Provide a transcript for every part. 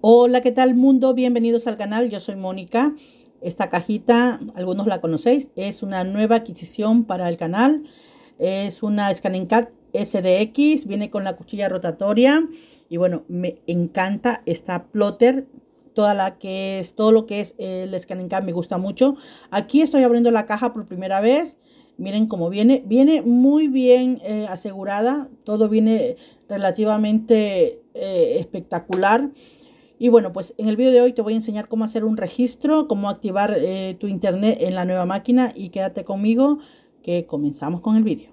Hola, ¿qué tal mundo? Bienvenidos al canal, yo soy Mónica. Esta cajita, algunos la conocéis, es una nueva adquisición para el canal. Es una scanning Cat SDX, viene con la cuchilla rotatoria y bueno, me encanta esta plotter. Toda la que es, todo lo que es el Cat me gusta mucho. Aquí estoy abriendo la caja por primera vez. Miren cómo viene. Viene muy bien eh, asegurada. Todo viene relativamente eh, espectacular. Y bueno, pues en el vídeo de hoy te voy a enseñar cómo hacer un registro, cómo activar eh, tu internet en la nueva máquina y quédate conmigo que comenzamos con el vídeo.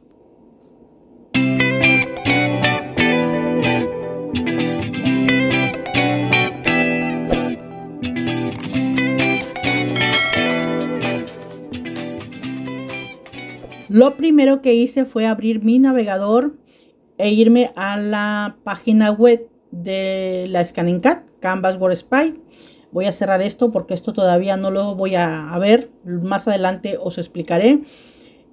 Lo primero que hice fue abrir mi navegador e irme a la página web de la Scanning Cat Canvas Spy. Voy a cerrar esto porque esto todavía no lo voy a, ver. Más adelante os explicaré.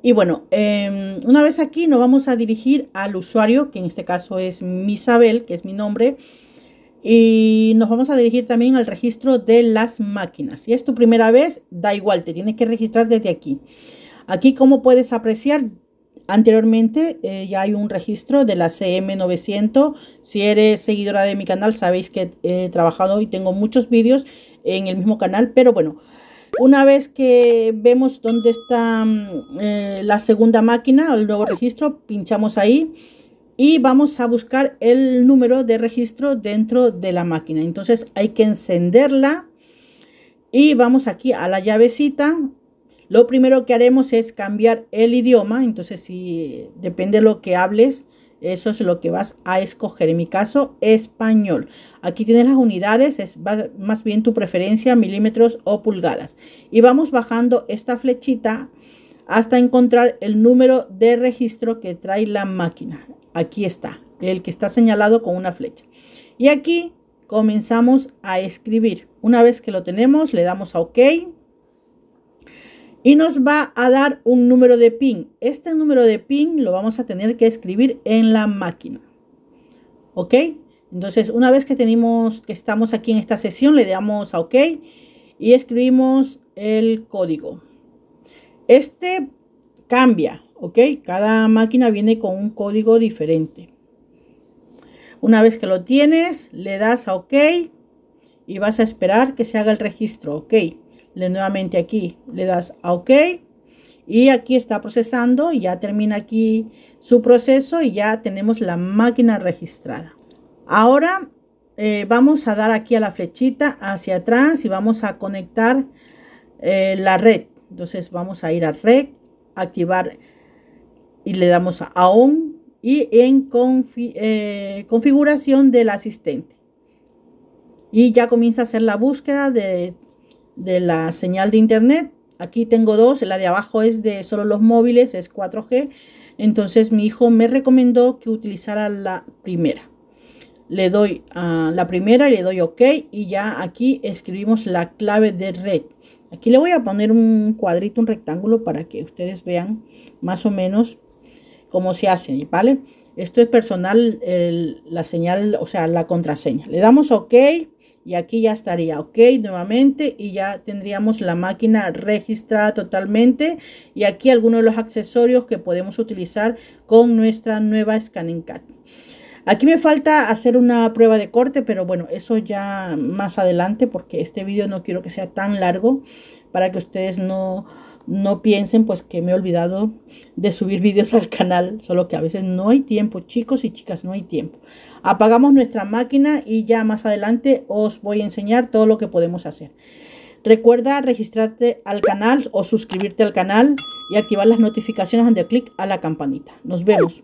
Y bueno, em, una vez aquí nos vamos a dirigir al usuario, que en este caso es Misabel, que es mi nombre. Y nos vamos a dirigir también al registro de las máquinas. Si es tu primera vez, da igual, te tienes que registrar desde aquí. Aquí, como puedes apreciar, Anteriormente eh, ya hay un registro de la CM900. Si eres seguidora de mi canal, sabéis que he trabajado y tengo muchos vídeos en el mismo canal. Pero bueno, una vez que vemos dónde está mm, eh, la segunda máquina, el nuevo registro, pinchamos ahí y vamos a buscar el número de registro dentro de la máquina. Entonces hay que encenderla y vamos aquí a la llavecita lo primero que haremos es cambiar el idioma, entonces si depende de lo que hables, eso es lo que vas a escoger. En mi caso, español. Aquí tienes las unidades, es más bien tu preferencia, milímetros o pulgadas. Y vamos bajando esta flechita hasta encontrar el número de registro que trae la máquina. Aquí está, el que está señalado con una flecha. Y aquí comenzamos a escribir. Una vez que lo tenemos, le damos a OK y nos va a dar un número de pin. Este número de pin lo vamos a tener que escribir en la máquina. ¿Ok? Entonces, una vez que tenemos que estamos aquí en esta sesión, le damos a OK y escribimos el código. Este cambia, ¿ok? Cada máquina viene con un código diferente. Una vez que lo tienes, le das a OK y vas a esperar que se haga el registro, ¿ok? le, nuevamente aquí le das a OK y aquí está procesando, ya termina aquí su proceso y ya tenemos la máquina registrada. Ahora eh, vamos a dar aquí a la flechita hacia atrás y vamos a conectar eh, la red. Entonces vamos a ir a red, activar y le damos a on y en eh, configuración del asistente. Y ya comienza a hacer la búsqueda de de la señal de internet. Aquí tengo dos, la de abajo es de solo los móviles, es 4G. Entonces mi hijo me recomendó que utilizara la primera. Le doy a la primera, le doy OK y ya aquí escribimos la clave de red. Aquí le voy a poner un cuadrito, un rectángulo para que ustedes vean más o menos cómo se hace, ¿vale? Esto es personal, la señal, o sea, la contraseña. Le damos OK y aquí ya estaría ok nuevamente y ya tendríamos la máquina registrada totalmente y aquí algunos de los accesorios que podemos utilizar con nuestra nueva Scanning cut. Aquí me falta hacer una prueba de corte, pero bueno, eso ya más adelante porque este vídeo no quiero que sea tan largo para que ustedes no no piensen pues que me he olvidado de subir vídeos al canal, solo que a veces no hay tiempo, chicos y chicas, no hay tiempo. Apagamos nuestra máquina y ya más adelante os voy a enseñar todo lo que podemos hacer. Recuerda registrarte al canal o suscribirte al canal y activar las notificaciones dando clic a la campanita. Nos vemos.